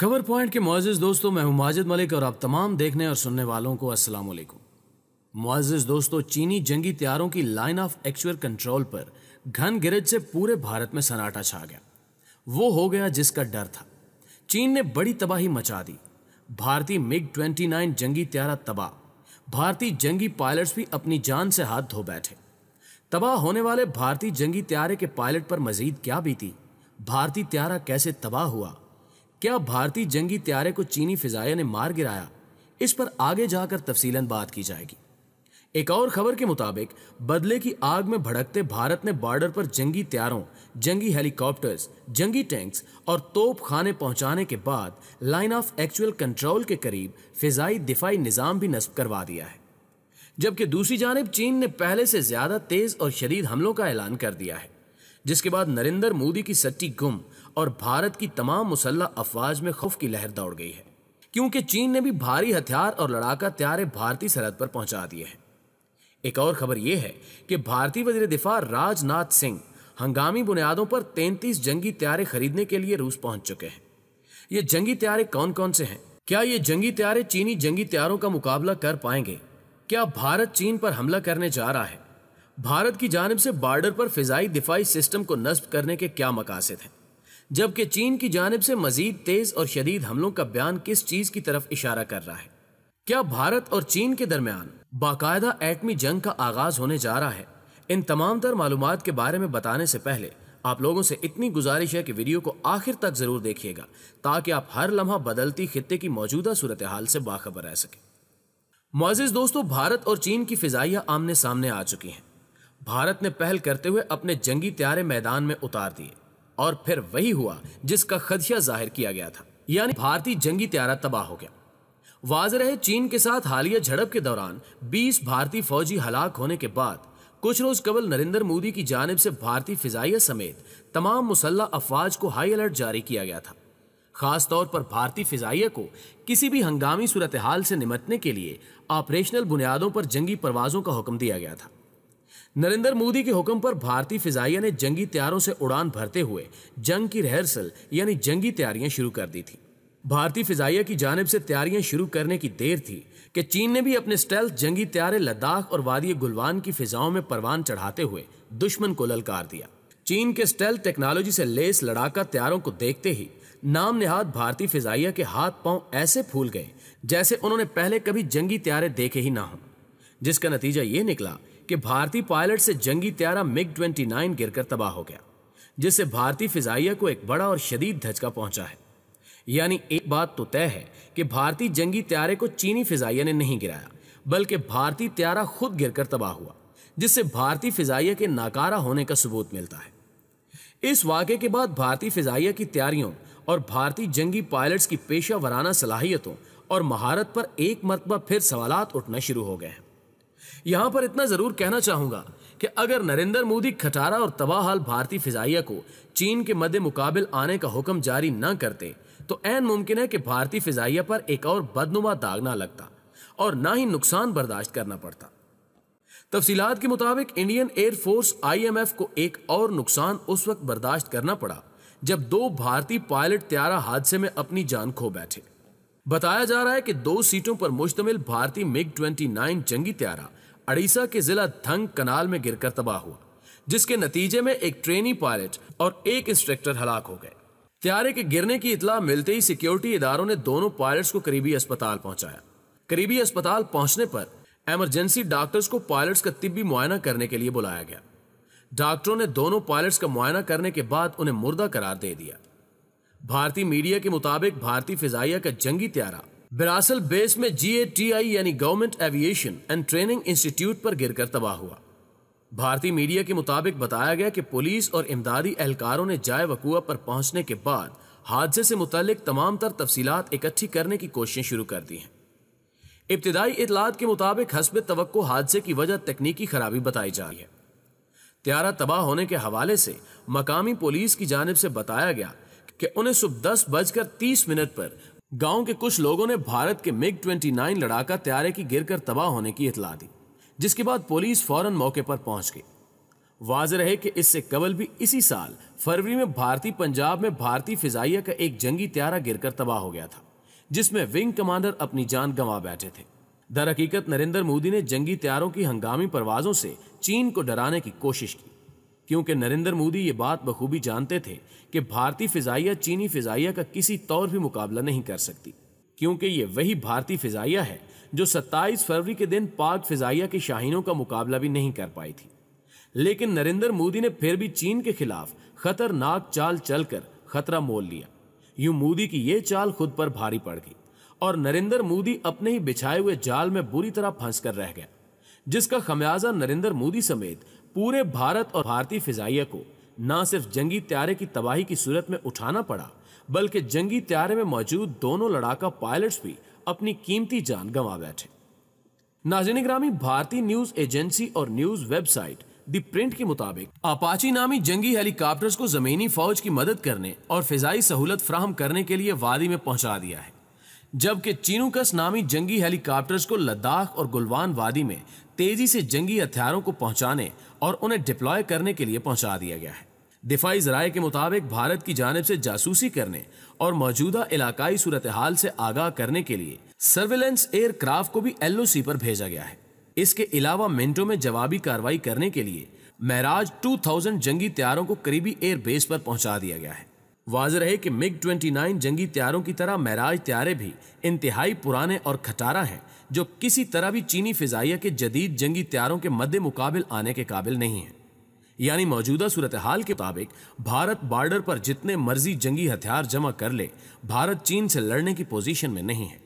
खबर पॉइंट के मोज़ दोस्तों मैं हूं माजिद मलिक और आप तमाम देखने और सुनने वालों को अस्सलाम वालेकुम दोस्तों चीनी जंगी त्यारों की लाइन ऑफ एक्चुअल कंट्रोल पर घन गिरज से पूरे भारत में सन्नाटा छा गया वो हो गया जिसका डर था चीन ने बड़ी तबाही मचा दी भारतीय मिग 29 जंगी त्यारा तबाह भारतीय जंगी पायलट्स भी अपनी जान से हाथ धो बैठे तबाह होने वाले भारतीय जंगी त्यारे के पायलट पर मजीद क्या बीती भारतीय त्यारा कैसे तबाह हुआ क्या भारतीय जंगी त्यारे को चीनी फिजाया ने मार गिराया इस पर आगे जाकर तफसीलन बात की जाएगी एक और खबर के मुताबिक बदले की आग में भड़कते भारत ने बॉर्डर पर जंगी त्यारों जंगी हेलीकॉप्टर्स जंगी टैंक्स और तोप खाने पहुंचाने के बाद लाइन ऑफ एक्चुअल कंट्रोल के करीब फिजाई दिफाई निज़ाम भी नस्ब करवा दिया है जबकि दूसरी जानब चीन ने पहले से ज़्यादा तेज़ और शदीद हमलों का ऐलान कर दिया है जिसके बाद नरेंद्र मोदी की सट्टी गुम और भारत की तमाम मुसल्ला अफवाज में खौफ की लहर दौड़ गई है क्योंकि चीन ने भी भारी हथियार और लड़ाका त्यारे भारतीय सरहद पर पहुंचा दिए हैं एक और खबर यह है कि भारतीय वजीर दिफा राजनाथ सिंह हंगामी बुनियादों पर तैंतीस जंगी त्यारे खरीदने के लिए रूस पहुंच चुके हैं ये जंगी त्यारे कौन कौन से हैं क्या ये जंगी त्यारे चीनी जंगी त्यारों का मुकाबला कर पाएंगे क्या भारत चीन पर हमला करने जा रहा है भारत की जानब से बार्डर पर फ़िज़ाई दिफाई सिस्टम को नस्ब करने के क्या मकासद हैं जबकि चीन की जानब से मजीद तेज़ और शदीद हमलों का बयान किस चीज़ की तरफ इशारा कर रहा है क्या भारत और चीन के दरमियान बाकायदा एटमी जंग का आगाज होने जा रहा है इन तमाम तर मालूम के बारे में बताने से पहले आप लोगों से इतनी गुजारिश है कि वीडियो को आखिर तक ज़रूर देखिएगा ताकि आप हर लम्हा बदलती खत्े की मौजूदा सूरत हाल से बाखबर रह सके मोजिज दोस्तों भारत और चीन की फ़िज़ाइयाँ आमने सामने आ चुकी हैं भारत ने पहल करते हुए अपने जंगी त्यारे मैदान में उतार दिए और फिर वही हुआ जिसका खदशा जाहिर किया गया था यानी भारतीय जंगी त्यारा तबाह हो गया वाज रहे चीन के साथ हालिया झड़प के दौरान 20 भारतीय फौजी हलाक होने के बाद कुछ रोज कबल नरेंद्र मोदी की जानब से भारतीय फिजाइया समेत तमाम मुसल्ह अफवाज को हाई अलर्ट जारी किया गया था खासतौर पर भारतीय फिजाइया को किसी भी हंगामी सूरत हाल से निमटने के लिए ऑपरेशनल बुनियादों पर जंगी परवाजों का हुक्म दिया गया था नरेंद्र मोदी के हुक्म पर भारतीय फिजाइया ने जंगी तैयारों से उड़ान भरते हुए जंग की रिहर्सल यानी जंगी तैयारियां शुरू कर दी थी भारतीय फिजाइया की जानब से तैयारियां शुरू करने की देर थी कि चीन ने भी अपने स्टेल्थ जंगी तैयारे लद्दाख और वादी गुलवान की फिजाओं में परवान चढ़ाते हुए दुश्मन को ललकार दिया चीन के स्टेल्थ टेक्नोलॉजी से लेस लड़ाका तैयारों को देखते ही नाम नेहाद भारतीय फिजाइया के हाथ पांव ऐसे फूल गए जैसे उन्होंने पहले कभी जंगी तैयारे देखे ही ना हो जिसका नतीजा ये निकला कि भारतीय पायलट से जंगी त्यारा मिग 29 गिरकर तबाह हो गया जिससे भारतीय फिजाइया को एक बड़ा और शदीद धचका पहुंचा है यानी एक बात तो तय है कि भारतीय जंगी त्यारे को चीनी फिजाइया ने नहीं गिराया बल्कि भारतीय त्यारा खुद गिरकर तबाह हुआ जिससे भारतीय फिजाइया के नाकारा होने का सबूत मिलता है इस वाक्य के बाद भारतीय फिजाइया की तैयारियों और भारतीय जंगी पायलट्स की पेशा वराना सलाहियतों और महारत पर एक मरतबा फिर सवाल उठना शुरू हो गए हैं यहाँ पर इतना ज़रूर कहना चाहूंगा कि अगर नरेंद्र मोदी खटारा और तबाहाल भारतीय फिजाइया को चीन के मध्य मुकाबिल आने का हुक्म जारी न करते तो ऐन मुमकिन है कि भारतीय फिजाइया पर एक और बदनुमा दाग ना लगता और ना ही नुकसान बर्दाश्त करना पड़ता तफसीत के मुताबिक Indian air force I M F को एक और नुकसान उस वक्त बर्दाश्त करना पड़ा जब दो भारतीय पायलट त्यारा हादसे में अपनी जान खो बैठे बताया जा रहा है कि दो सीटों पर मुश्तमिल भारतीय मिग 29 जंगी त्यारा अड़ीसा के जिला धंग कनाल में गिरकर तबाह हुआ जिसके नतीजे में एक ट्रेनी पायलट और एक इंस्ट्रक्टर हलाक हो गए त्यारे के गिरने की इतला मिलते ही सिक्योरिटी इदारों ने दोनों पायलट्स को करीबी अस्पताल पहुंचाया करीबी अस्पताल पहुंचने पर एमरजेंसी डॉक्टर्स को पायलट्स का तिब्बी मुआयना करने के लिए बुलाया गया डॉक्टरों ने दोनों पायलट्स का मुआयना करने के बाद उन्हें मुर्दा करार दे दिया भारतीय मीडिया के मुताबिक भारतीय फिजाइया का जंगी त्यारा बिरासल बेस में जीएटीआई यानी government aviation and training institute पर गिरकर तबाह हुआ भारतीय मीडिया के मुताबिक बताया गया कि पुलिस और इमदादी एहलकारों ने जाय वकूआ पर पहुंचने के बाद हादसे से मुतलिक तमाम तर तफसीत इकट्ठी करने की कोशिशें शुरू कर दी हैं इब्तदाई इतलात के मुताबिक हसब तो हादसे की वजह तकनीकी खराबी बताई जा रही है त्यारा तबाह होने के हवाले से मकामी पुलिस की जानब से बताया गया कि उन्हें सुबह दस बजकर तीस मिनट पर गांव के कुछ लोगों ने भारत के मिग 29 लड़ाका त्यारे की गिरकर तबाह होने की इतला दी जिसके बाद पुलिस फौरन मौके पर पहुंच गई वाज रहे कि इससे कबल भी इसी साल फरवरी में भारतीय पंजाब में भारतीय फिजाइया का एक जंगी त्यारा गिरकर तबाह हो गया था जिसमें विंग कमांडर अपनी जान गंवा बैठे थे दरहकीकत नरेंद्र मोदी ने जंगी त्यारों की हंगामी परवाजों से चीन को डराने की कोशिश की क्योंकि नरेंद्र मोदी ये बात बखूबी जानते थे कि भारतीय फिजाइया चीनी फिजाइया का किसी तौर भी मुकाबला नहीं कर सकती क्योंकि ये वही भारतीय फिजाइया है जो 27 फरवरी के दिन पाक फिजाइया के शाहीनों का मुकाबला भी नहीं कर पाई थी लेकिन नरेंद्र मोदी ने फिर भी चीन के खिलाफ खतरनाक चाल चलकर खतरा मोल लिया यूं मोदी की यह चाल खुद पर भारी पड़ गई और नरेंद्र मोदी अपने ही बिछाए हुए जाल में बुरी तरह फंस कर रह गया जिसका खमियाजा नरेंद्र मोदी समेत पूरे भारत और भारतीय फिजाइया को न सिर्फ जंगी त्यारे की तबाही की सूरत में उठाना पड़ा बल्कि जंगी त्यारे में मौजूद दोनों लड़ाका पायलट्स भी अपनी कीमती जान गंवा बैठे नाजिन भारतीय न्यूज एजेंसी और न्यूज वेबसाइट दी प्रिंट के मुताबिक अपाची नामी जंगी हेलीकॉप्टर्स को जमीनी फौज की मदद करने और फिजाई सहूलत फ्राहम करने के लिए वादी में पहुंचा दिया है जबकि चीनूकस नामी जंगी हेलीकॉप्टर्स को लद्दाख और गुलवान वादी में तेजी से जंगी हथियारों को पहुंचाने और उन्हें डिप्लॉय करने के लिए पहुंचा दिया गया है दिफाई जराए के मुताबिक भारत की जानब से जासूसी करने और मौजूदा इलाकाई सूरत हाल से आगाह करने के लिए सर्विलेंस एयरक्राफ्ट को भी एलओसी पर भेजा गया है इसके अलावा मिनटों में जवाबी कार्रवाई करने के लिए महराज 2000 जंगी त्यारों को करीबी एयर बेस पर पहुंचा दिया गया है वाज रहे कि मिग 29 जंगी त्यारों की तरह महराज त्यारे भी इंतहाई पुराने और खटारा हैं जो किसी तरह भी चीनी फिजाइया के जदीद जंगी त्यारों के मद्द मुकाबल आने के काबिल नहीं है यानी मौजूदा सूरत हाल के मुताबिक भारत बॉर्डर पर जितने मर्जी जंगी हथियार जमा कर ले भारत चीन से लड़ने की पोजीशन में नहीं है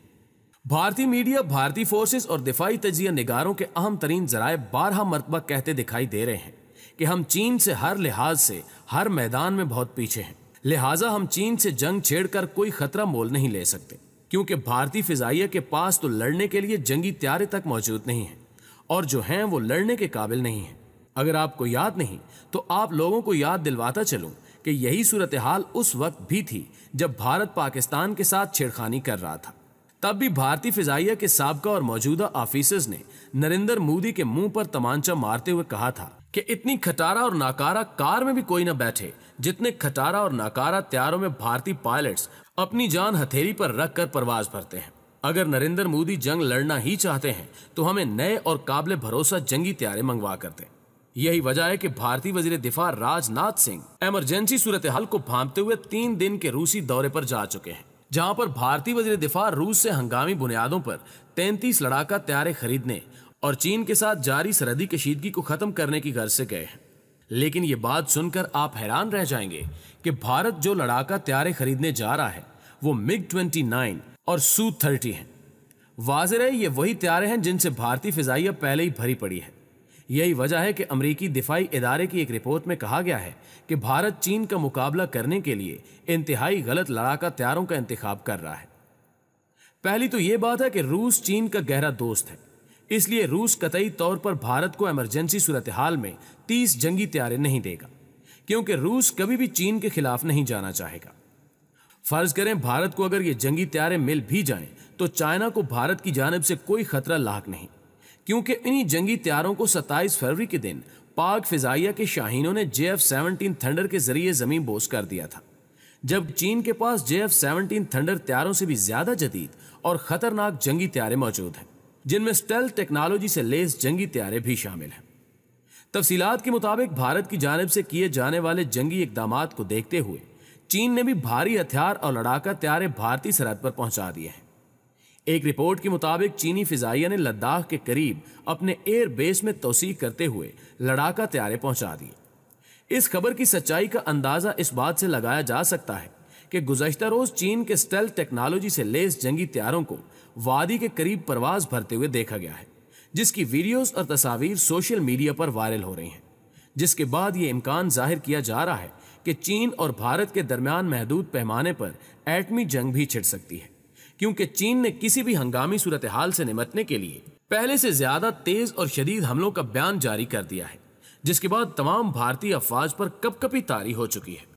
भारतीय मीडिया भारतीय फोर्सेस और दिफाई तजिया निगारों के अहम तरीन जराए बारह मरतबा कहते दिखाई दे रहे हैं कि हम चीन से हर लिहाज से हर मैदान में बहुत पीछे हैं लिहाजा हम चीन से जंग छेड़कर कोई खतरा मोल नहीं ले सकते क्योंकि भारतीय फिजाइया के पास तो लड़ने के लिए जंगी त्यारे तक मौजूद नहीं है और जो हैं वो लड़ने के काबिल नहीं है अगर आपको याद नहीं तो आप लोगों को याद दिलवाता चलूं कि यही सूरत हाल उस वक्त भी थी जब भारत पाकिस्तान के साथ छेड़खानी कर रहा था तब भी भारतीय फिजाइया के सबका और मौजूदा ऑफिसर्स ने नरेंद्र मोदी के मुंह पर तमांचा मारते हुए कहा था कि इतनी खटारा और नाकारा कार में भी कोई ना बैठे जितने खटारा और नाकारा त्यारों में भारतीय पायलट्स अपनी जान हथेली पर रख कर परवाज भरते हैं अगर नरेंद्र मोदी जंग लड़ना ही चाहते हैं तो हमें नए और काबिल भरोसा जंगी त्यारे मंगवा करते हैं यही वजह है कि भारतीय वजीर दिफा राजनाथ सिंह इमरजेंसी सूरत हाल को भांपते हुए तीन दिन के रूसी दौरे पर जा चुके हैं जहां पर भारतीय वजीर दिफा रूस से हंगामी बुनियादों पर तैंतीस लड़ाका त्यारे खरीदने और चीन के साथ जारी सरहदी कशीदगी को खत्म करने की गर्ज से गए हैं लेकिन ये बात सुनकर आप हैरान रह जाएंगे कि भारत जो लड़ाका त्यारे खरीदने जा रहा है वो मिग 29 और सू 30 हैं वाजर ये वही त्यारे हैं जिनसे भारतीय फिजाइया पहले ही भरी पड़ी है यही वजह है कि अमरीकी दिफाई इदारे की एक रिपोर्ट में कहा गया है कि भारत चीन का मुकाबला करने के लिए इंतहाई गलत लड़ाका त्यारों का इंतख्या कर रहा है पहली तो यह बात है कि रूस चीन का गहरा दोस्त है इसलिए रूस कतई तौर पर भारत को इमरजेंसी सूरत हाल में तीस जंगी त्यारे नहीं देगा क्योंकि रूस कभी भी चीन के खिलाफ नहीं जाना चाहेगा फर्ज करें भारत को अगर ये जंगी त्यारे मिल भी जाएं तो चाइना को भारत की जानब से कोई खतरा लाक नहीं क्योंकि इन्हीं जंगी त्यारों को 27 फरवरी के दिन पाक फिजाइया के शाहीनों ने जे एफ सेवनटीन थंडर के जरिए जमीन बोस कर दिया था जब चीन के पास जे एफ सेवनटीन थंडर त्यारों से भी ज्यादा जदीद और खतरनाक जंगी त्यारे मौजूद हैं जिनमें स्टेल टेक्नोलॉजी से लेस जंगी त्यारे भी शामिल हैं तफसीलात के मुताबिक भारत की जानब से किए जाने वाले जंगी इकदाम को देखते हुए चीन ने भी भारी हथियार और लड़ाका त्यारे भारतीय सरहद पर पहुंचा दिए हैं एक रिपोर्ट के मुताबिक चीनी फिजाइया ने लद्दाख के करीब अपने एयर बेस में तोसी करते हुए लड़ाका त्यारे पहुंचा दिए इस खबर की सच्चाई का अंदाजा इस बात से लगाया जा सकता है कि गुजशत रोज चीन के स्टेल टेक्नोलॉजी से लेस जंगी त्यारों को वादी के करीब परवाज भरते हुए देखा गया है जिसकी वीडियोस और तस्वीर सोशल मीडिया पर वायरल हो रही हैं जिसके बाद ये इम्कान जाहिर किया जा रहा है कि चीन और भारत के दरमियान महदूद पैमाने पर एटमी जंग भी छिड़ सकती है क्योंकि चीन ने किसी भी हंगामी सूरत हाल से निमटने के लिए पहले से ज्यादा तेज और शदीद हमलों का बयान जारी कर दिया है जिसके बाद तमाम भारतीय अफवाज पर कपकपी तारी हो चुकी है